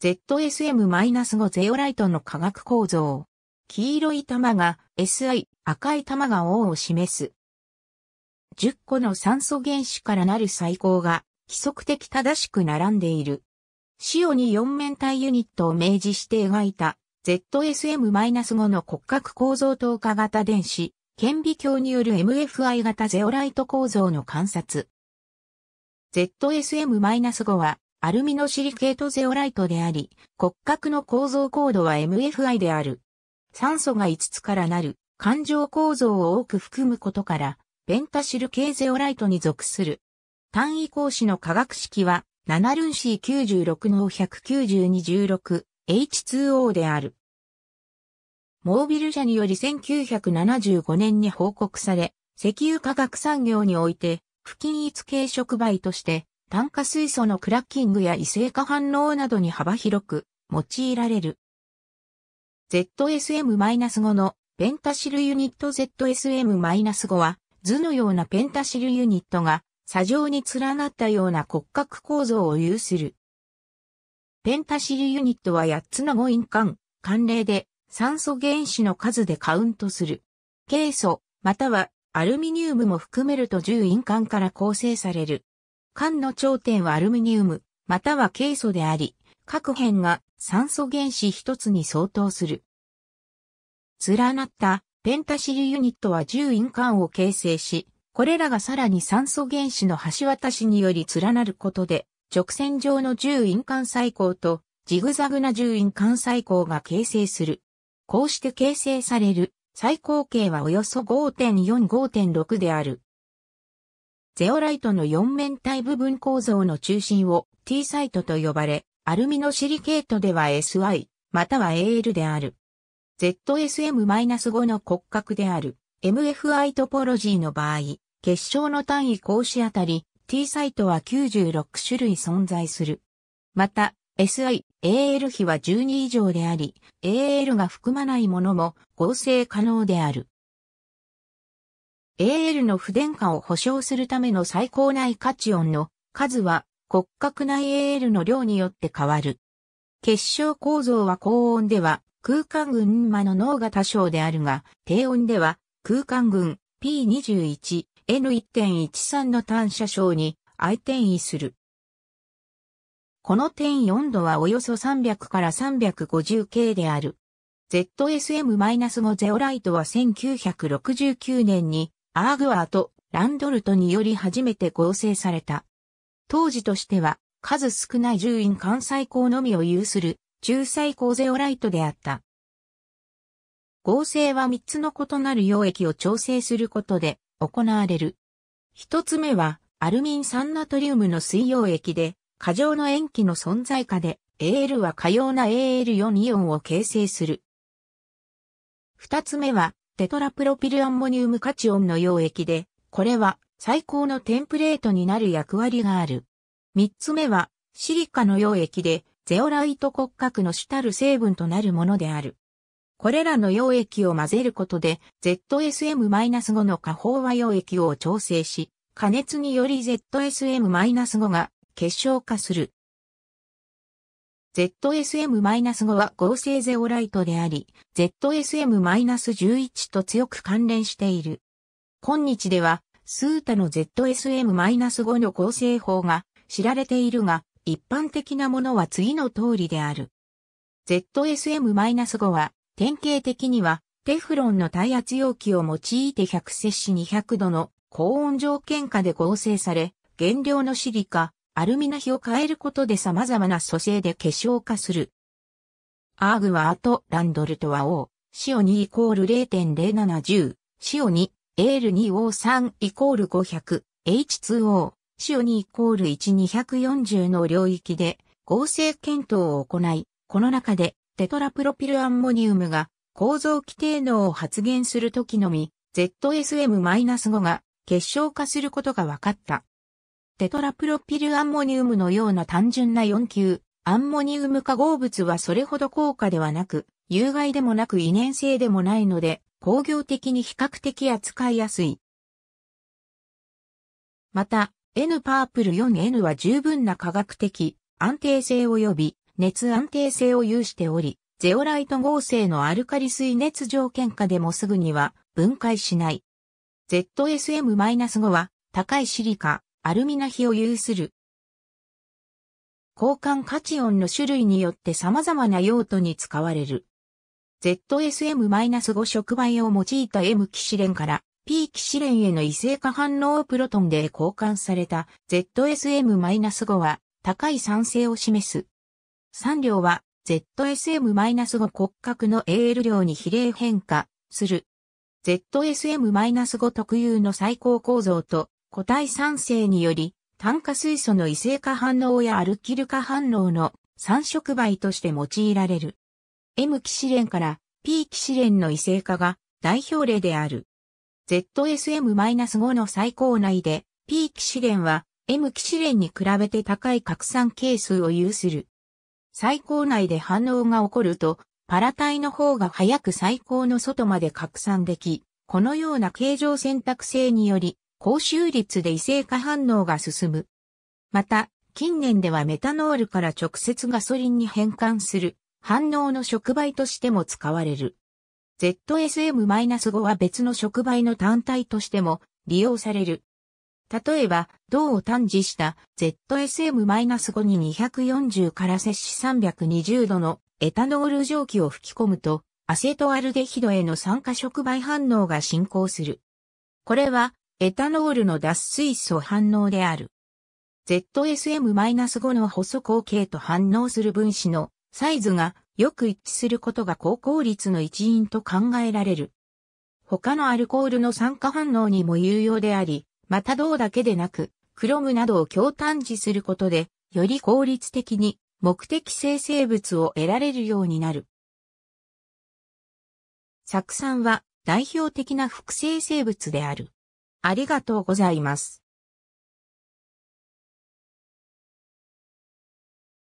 ZSM-5 ゼオライトの化学構造。黄色い玉が SI、赤い玉が O を示す。10個の酸素原子からなる細胞が規則的正しく並んでいる。塩に4面体ユニットを明示して描いた ZSM-5 の骨格構造透過型電子、顕微鏡による MFI 型ゼオライト構造の観察。ZSM-5 はアルミのシリケートゼオライトであり、骨格の構造コードは MFI である。酸素が5つからなる、環状構造を多く含むことから、ベンタシル系ゼオライトに属する。単位格子の化学式は、7ルン C96 の 19216H2O である。モービル社により1975年に報告され、石油化学産業において、不均一系触媒として炭化水素のクラッキングや異性化反応などに幅広く用いられる。ZSM-5 のペンタシルユニット ZSM-5 は図のようなペンタシルユニットが砂上に連なったような骨格構造を有する。ペンタシルユニットは8つの5因間、慣例で酸素原子の数でカウントする。ケイ素、またはアルミニウムも含めると10印間から構成される。缶の頂点はアルミニウム、またはケイ素であり、各辺が酸素原子一つに相当する。連なったペンタシルユニットは10因ン缶を形成し、これらがさらに酸素原子の橋渡しにより連なることで、直線上の10因ン缶細胞とジグザグな10因ン缶細胞が形成する。こうして形成される最高径はおよそ5.4、5.6である。ゼオライトの4面体部分構造の中心を T サイトと呼ばれ、アルミのシリケートでは SY、または AL である。ZSM-5 の骨格である MFI トポロジーの場合、結晶の単位格子あたり T サイトは96種類存在する。また、SI、AL 比は12以上であり、AL が含まないものも合成可能である。AL の不電化を保証するための最高内価値音の数は骨格内 AL の量によって変わる。結晶構造は高温では空間群馬の脳が多少であるが、低温では空間群 P21、N1.13 の単射症に相転移する。この点温度はおよそ300から350系である。ZSM-5 ゼオライトは1969年にアーグアーとランドルトにより初めて合成された。当時としては数少ない獣0院関西港のみを有する中西校ゼオライトであった。合成は3つの異なる溶液を調整することで行われる。1つ目はアルミン酸ナトリウムの水溶液で過剰の塩基の存在下で AL は過用な AL4 イオンを形成する。2つ目はテトラプロピルアンモニウムカチオンの溶液で、これは最高のテンプレートになる役割がある。三つ目は、シリカの溶液で、ゼオライト骨格の主たる成分となるものである。これらの溶液を混ぜることで、ZSM-5 の過飽和溶液を調整し、加熱により ZSM-5 が結晶化する。ZSM-5 は合成ゼオライトであり、ZSM-11 と強く関連している。今日では、スータの ZSM-5 の合成法が知られているが、一般的なものは次の通りである。ZSM-5 は、典型的には、テフロンの耐圧容器を用いて100摂氏200度の高温条件下で合成され、原料のシリカ、アルミナ比を変えることで様々な組成で結晶化する。アーグはアトランドルトは O、c o 2イコール0.0710、c o 2、a l 2O3 イコール500、H2O、c o 2イコール1240の領域で合成検討を行い、この中でテトラプロピルアンモニウムが構造規定能を発現するときのみ、ZSM-5 が結晶化することが分かった。テトラプロピルアンモニウムのような単純な4級、アンモニウム化合物はそれほど高価ではなく、有害でもなく遺伝性でもないので、工業的に比較的扱いやすい。また、N パープル 4N は十分な科学的安定性及び熱安定性を有しており、ゼオライト合成のアルカリ水熱条件下でもすぐには分解しない。ZSM-5 は高いシリカ、アルミナ比を有する。交換価値音の種類によって様々な用途に使われる。ZSM-5 触媒を用いた M キシレンから P キシレンへの異性化反応をプロトンで交換された ZSM-5 は高い酸性を示す。酸量は ZSM-5 骨格の AL 量に比例変化する。ZSM-5 特有の最高構造と固体酸性により、炭化水素の異性化反応やアルキル化反応の三触媒として用いられる。M キシレンから P キシレンの異性化が代表例である。ZSM-5 の最高内で P キシレンは M キシレンに比べて高い拡散係数を有する。最高内で反応が起こると、パラ体の方が早く最高の外まで拡散でき、このような形状選択性により、高収率で異性化反応が進む。また、近年ではメタノールから直接ガソリンに変換する反応の触媒としても使われる。ZSM-5 は別の触媒の単体としても利用される。例えば、銅を探知した ZSM-5 に240から摂氏320度のエタノール蒸気を吹き込むと、アセトアルデヒドへの酸化触媒反応が進行する。これはエタノールの脱水素反応である。ZSM-5 の細素後と反応する分子のサイズがよく一致することが高効率の一因と考えられる。他のアルコールの酸化反応にも有用であり、また銅だけでなく、クロムなどを強炭治することで、より効率的に目的生成物を得られるようになる。酢酸は代表的な複製生物である。ありがとうございます。